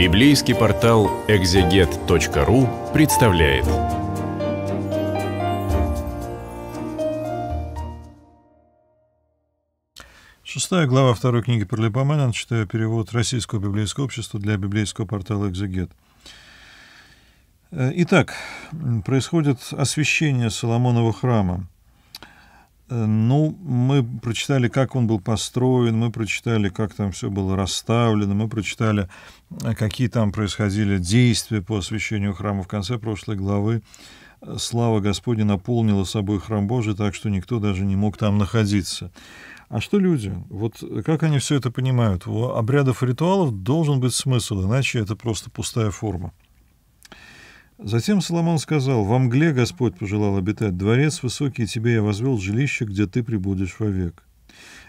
Библейский портал экзегет.ру представляет. Шестая глава второй книги Парлипомена, читаю перевод Российского библейского общества для библейского портала «Экзегет». Э, итак, происходит освящение Соломонова храма. Э, ну, мы прочитали, как он был построен, мы прочитали, как там все было расставлено, мы прочитали, э, какие там происходили действия по освящению храма. В конце прошлой главы э, слава Господня наполнила собой храм Божий, так что никто даже не мог там находиться. А что люди? Вот как они все это понимают? У обрядов и ритуалов должен быть смысл, иначе это просто пустая форма. Затем Соломон сказал, «Во мгле Господь пожелал обитать дворец, высокий тебе я возвел жилище, где ты прибудешь вовек».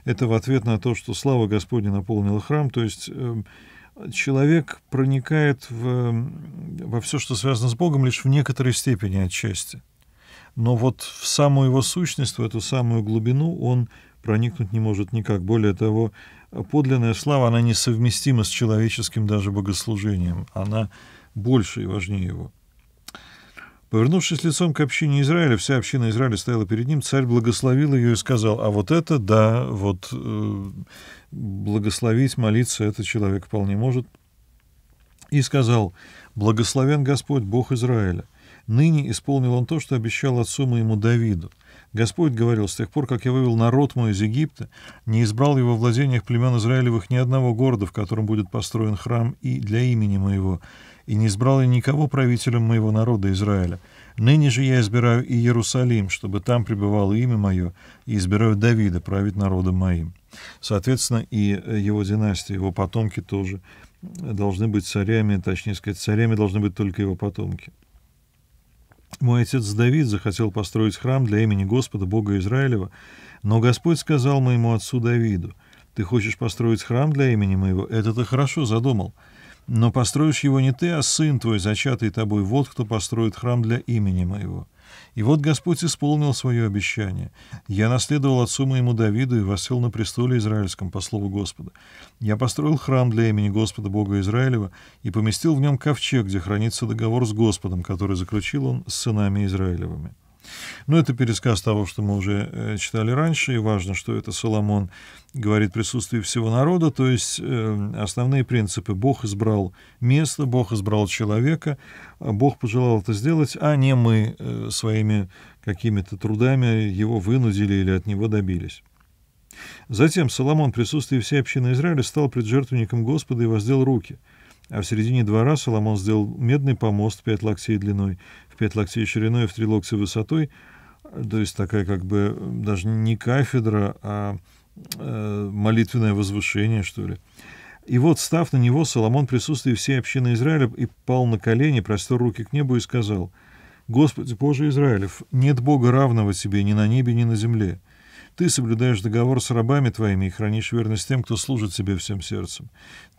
Это в ответ на то, что слава Господня наполнила храм, то есть эм, человек проникает в, эм, во все, что связано с Богом, лишь в некоторой степени отчасти. Но вот в саму его сущность, в эту самую глубину он проникнуть не может никак. Более того, подлинная слава, она несовместима с человеческим даже богослужением. Она больше и важнее его. Повернувшись лицом к общине Израиля, вся община Израиля стояла перед ним, царь благословил ее и сказал, а вот это да, вот э, благословить, молиться этот человек вполне может. И сказал, благословен Господь, Бог Израиля. Ныне исполнил он то, что обещал отцу моему Давиду. Господь говорил, с тех пор, как я вывел народ мой из Египта, не избрал его владениях племен Израилевых ни одного города, в котором будет построен храм и для имени моего, и не избрал я никого правителем моего народа Израиля. Ныне же я избираю и Иерусалим, чтобы там пребывало имя мое, и избираю Давида править народом моим». Соответственно, и э, его династия, его потомки тоже должны быть царями, точнее сказать, царями должны быть только его потомки. Мой отец Давид захотел построить храм для имени Господа, Бога Израилева, но Господь сказал моему отцу Давиду, «Ты хочешь построить храм для имени моего? Это ты хорошо задумал. Но построишь его не ты, а сын твой, зачатый тобой, вот кто построит храм для имени моего». И вот Господь исполнил свое обещание. Я наследовал отцу моему Давиду и восел на престоле израильском, по слову Господа. Я построил храм для имени Господа Бога Израилева и поместил в нем ковчег, где хранится договор с Господом, который заключил он с сынами Израилевыми. Но ну, это пересказ того, что мы уже э, читали раньше, и важно, что это Соломон говорит в присутствии всего народа, то есть э, основные принципы. Бог избрал место, Бог избрал человека, Бог пожелал это сделать, а не мы э, своими какими-то трудами его вынудили или от него добились. Затем Соломон в присутствии всей общины Израиля стал пред жертвенником Господа и воздел руки – а в середине двора Соломон сделал медный помост в пять локтей длиной, в пять локтей шириной, в три локтя высотой, то есть такая как бы даже не кафедра, а э, молитвенное возвышение, что ли. И вот, став на него, Соломон, присутствует всей общины Израиля, и пал на колени, простер руки к небу и сказал, «Господи Боже Израилев, нет Бога равного тебе ни на небе, ни на земле. Ты соблюдаешь договор с рабами твоими и хранишь верность тем, кто служит тебе всем сердцем.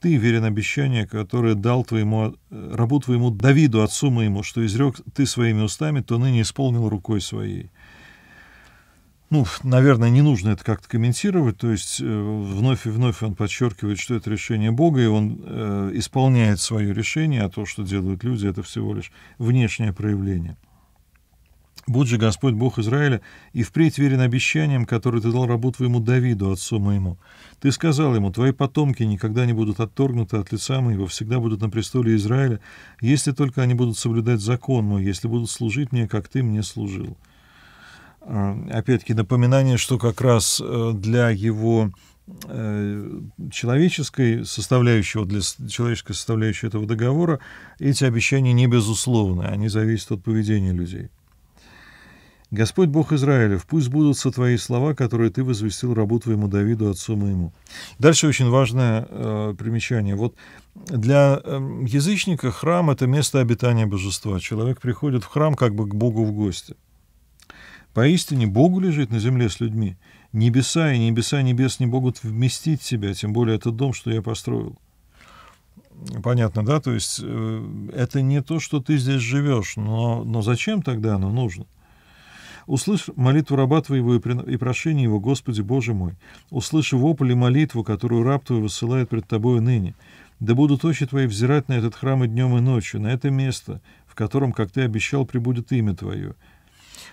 Ты верен обещанию, которое дал твоему, э, рабу твоему Давиду, отцу моему, что изрек ты своими устами, то ныне исполнил рукой своей». Ну, наверное, не нужно это как-то комментировать, то есть э, вновь и вновь он подчеркивает, что это решение Бога, и он э, исполняет свое решение, а то, что делают люди, это всего лишь внешнее проявление. Будь же Господь Бог Израиля и впредь верен обещаниям, которые ты дал рабу твоему Давиду, отцу моему. Ты сказал ему, твои потомки никогда не будут отторгнуты от лица моего, всегда будут на престоле Израиля, если только они будут соблюдать закон мой, если будут служить мне, как ты мне служил». А, опять-таки напоминание, что как раз э, для его э, человеческой составляющей, для человеческой составляющей этого договора эти обещания не безусловны, они зависят от поведения людей. Господь Бог Израилев, пусть со твои слова, которые ты возвестил рабу твоему Давиду, отцу моему. Дальше очень важное э, примечание. Вот для э, язычника храм — это место обитания божества. Человек приходит в храм как бы к Богу в гости. Поистине Богу лежит на земле с людьми. Небеса и небеса небес не могут вместить себя, тем более этот дом, что я построил. Понятно, да? То есть э, это не то, что ты здесь живешь, но, но зачем тогда оно нужно? — Услышь молитву раба Твоего и прошение его, Господи Боже мой, услыши вопль и молитву, которую раб Твой высылает пред Тобою ныне. Да будут очи Твои взирать на этот храм и днем, и ночью, на это место, в котором, как Ты обещал, прибудет имя Твое.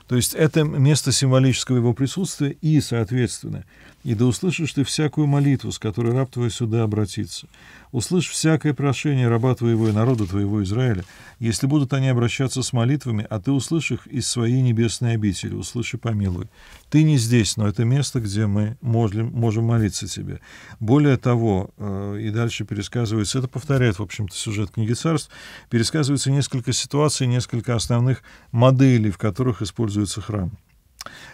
То есть это место символического его присутствия и, соответственно, и да услышишь ты всякую молитву, с которой раб твой сюда обратится. Услышь всякое прошение раба твоего и народа твоего Израиля, если будут они обращаться с молитвами, а ты услышь их из своей небесной обители, услыши помилуй. Ты не здесь, но это место, где мы можем, можем молиться тебе. Более того, э, и дальше пересказывается, это повторяет, в общем-то, сюжет книги царств, пересказывается несколько ситуаций, несколько основных моделей, в которых используется храм.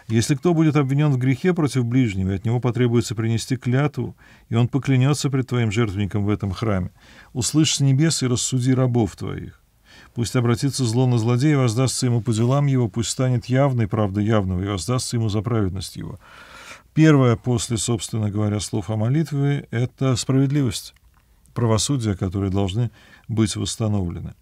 Если кто будет обвинен в грехе против ближнего, от него потребуется принести клятву, и он поклянется пред твоим жертвенником в этом храме, услышь с небес и рассуди рабов твоих. Пусть обратится зло на злодея, воздастся ему по делам его, пусть станет явной правда явного, и воздастся ему за праведность его. Первое после, собственно говоря, слов о молитве — это справедливость, правосудие, которые должны быть восстановлены.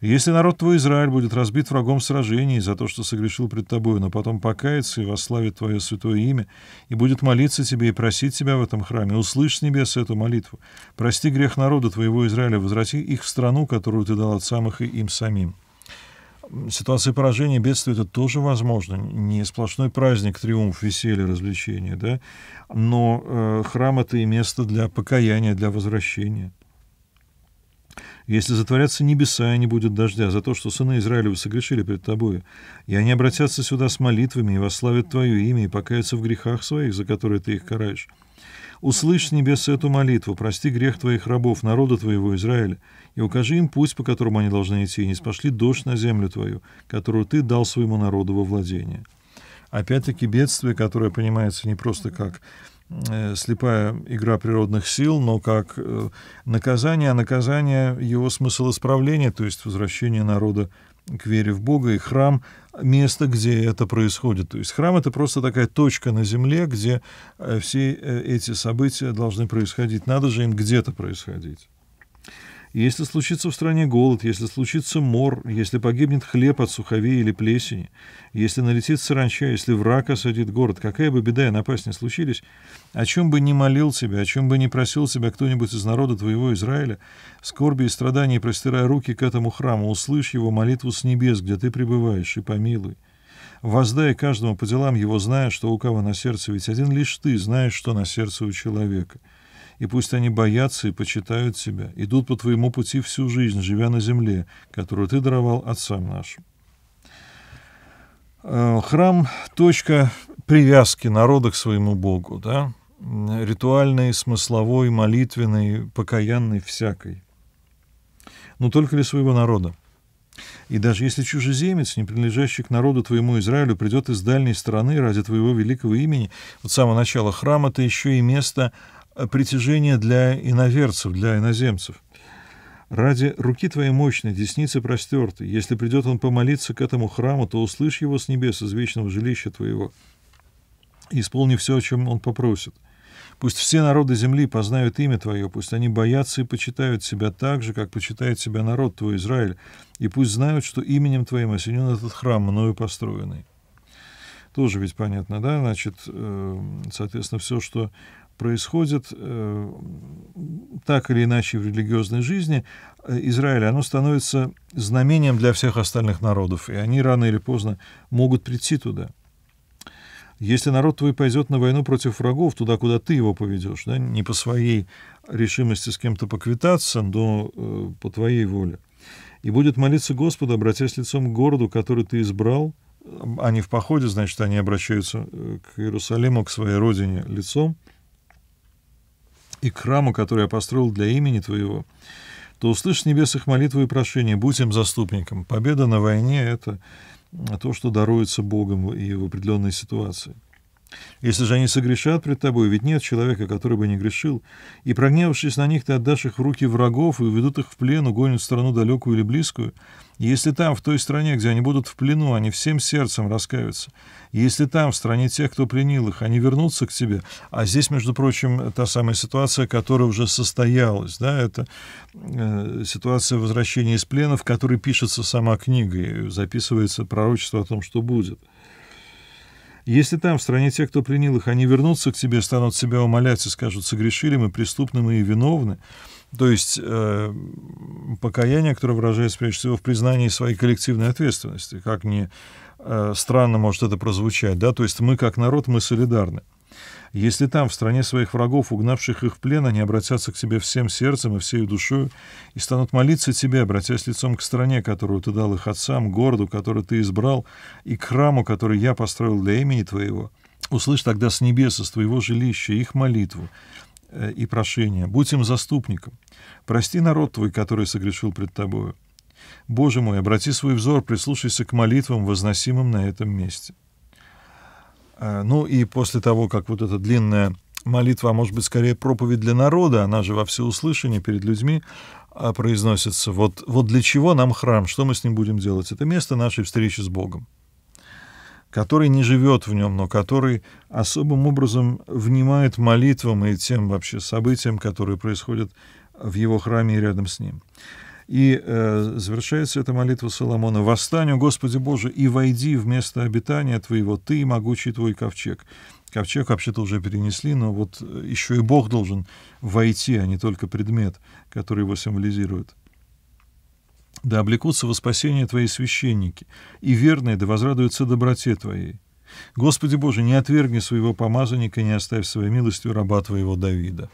Если народ твой Израиль будет разбит врагом сражений за то, что согрешил пред тобою, но потом покается и восславит твое святое имя, и будет молиться тебе и просить тебя в этом храме, услышь с небес эту молитву. Прости грех народа твоего Израиля, возврати их в страну, которую ты дал от самых и им самим. Ситуация поражения, бедствия — это тоже возможно. Не сплошной праздник, триумф, веселье, развлечение, да? Но э, храм — это и место для покаяния, для возвращения. Если затворятся небеса, и не будет дождя, за то, что сыны Израилевы согрешили пред тобою, и они обратятся сюда с молитвами и восславят твое имя и покаятся в грехах своих, за которые ты их караешь. Услышь, небеса, эту молитву, прости грех твоих рабов, народа твоего Израиля, и укажи им путь, по которому они должны идти, и не спошли дождь на землю твою, которую ты дал своему народу во владение». Опять-таки бедствие, которое понимается не просто как Э, слепая игра природных сил, но как э, наказание, а наказание его смысл исправления, то есть возвращение народа к вере в Бога, и храм — место, где это происходит. То есть храм — это просто такая точка на земле, где э, все эти события должны происходить. Надо же им где-то происходить. Если случится в стране голод, если случится мор, если погибнет хлеб от суховей или плесени, если налетит саранча, если враг осадит город, какая бы беда и напасть не случились, о чем бы ни молил тебя, о чем бы ни просил тебя кто-нибудь из народа твоего Израиля, в скорби и страдании простирая руки к этому храму, услышь его молитву с небес, где ты пребываешь, и помилуй. Воздай каждому по делам его, зная, что у кого на сердце, ведь один лишь ты знаешь, что на сердце у человека» и пусть они боятся и почитают тебя, идут по твоему пути всю жизнь, живя на земле, которую ты даровал отцам нашим. Э, храм – точка привязки народа к своему Богу, да? ритуальной, смысловой, молитвенной, покаянной, всякой. Но только ли своего народа? И даже если чужеземец, не принадлежащий к народу твоему Израилю, придет из дальней страны ради твоего великого имени, вот с самого начала храма это еще и место притяжение для иноверцев, для иноземцев. Ради руки твоей мощной, десницы простертой, если придет он помолиться к этому храму, то услышь его с небес из вечного жилища твоего, и исполни все, о чем он попросит. Пусть все народы земли познают имя Твое, пусть они боятся и почитают себя так же, как почитает себя народ Твой, Израиль, и пусть знают, что именем Твоим осенен этот храм, мною построенный». Тоже ведь понятно, да? Значит, э, соответственно, все, что происходит э, так или иначе в религиозной жизни э, Израиля, оно становится знамением для всех остальных народов, и они рано или поздно могут прийти туда. Если народ твой пойдет на войну против врагов, туда, куда ты его поведешь, да, не по своей решимости с кем-то поквитаться, но э, по твоей воле, и будет молиться Господу, обратясь лицом к городу, который ты избрал, они в походе, значит, они обращаются э, к Иерусалиму, к своей родине лицом, и к храму, который я построил для имени Твоего, то услышь с небес молитву и прошение, будь им заступником. Победа на войне — это то, что даруется Богом и в определенной ситуации. Если же они согрешат пред тобой, ведь нет человека, который бы не грешил, и, прогневавшись на них, ты отдашь их в руки врагов и уведут их в плен, угонят в страну далекую или близкую. И если там, в той стране, где они будут в плену, они всем сердцем раскаются. И если там, в стране тех, кто пленил их, они вернутся к тебе. А здесь, между прочим, та самая ситуация, которая уже состоялась. Да? Это э, ситуация возвращения из плена, в которой пишется сама книга, и записывается пророчество о том, что будет. Если там, в стране тех, кто пленил их, они вернутся к тебе, станут себя умолять и скажут, согрешили мы, преступны мы и виновны, то есть э, покаяние, которое выражается прежде всего в признании своей коллективной ответственности, как ни э, странно может это прозвучать, да, то есть мы как народ, мы солидарны. Если там, в стране своих врагов, угнавших их в плен, они обратятся к тебе всем сердцем и всею душою и станут молиться тебе, обратясь лицом к стране, которую ты дал их отцам, городу, который ты избрал, и к храму, который я построил для имени твоего, услышь тогда с небеса из твоего жилища, их молитву, э, и прошение. Будь им заступником. Прости народ твой, который согрешил пред тобою. Боже мой, обрати свой взор, прислушайся к молитвам, возносимым на этом месте. А, ну и после того, как вот эта длинная молитва, а может быть, скорее проповедь для народа, она же во всеуслышание перед людьми а, произносится. Вот, вот для чего нам храм, что мы с ним будем делать? Это место нашей встречи с Богом, который не живет в нем, но который особым образом внимает молитвам и тем вообще событиям, которые происходят в его храме и рядом с ним. И э, завершается эта молитва Соломона. «Восстань, о Господи Боже, и войди в место обитания Твоего, Ты, могучий Твой ковчег». Ковчег вообще-то уже перенесли, но вот э, еще и Бог должен войти, а не только предмет, который его символизирует. «Да облекутся во спасение Твои священники, и верные да возрадуются доброте Твоей». Господи Боже, не отвергни своего помазанника, не оставь своей милостью раба твоего Давида.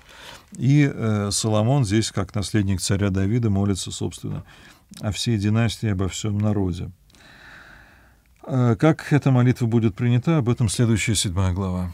И э, Соломон здесь, как наследник царя Давида, молится, собственно, о всей династии, обо всем народе. Э, как эта молитва будет принята, об этом следующая седьмая глава.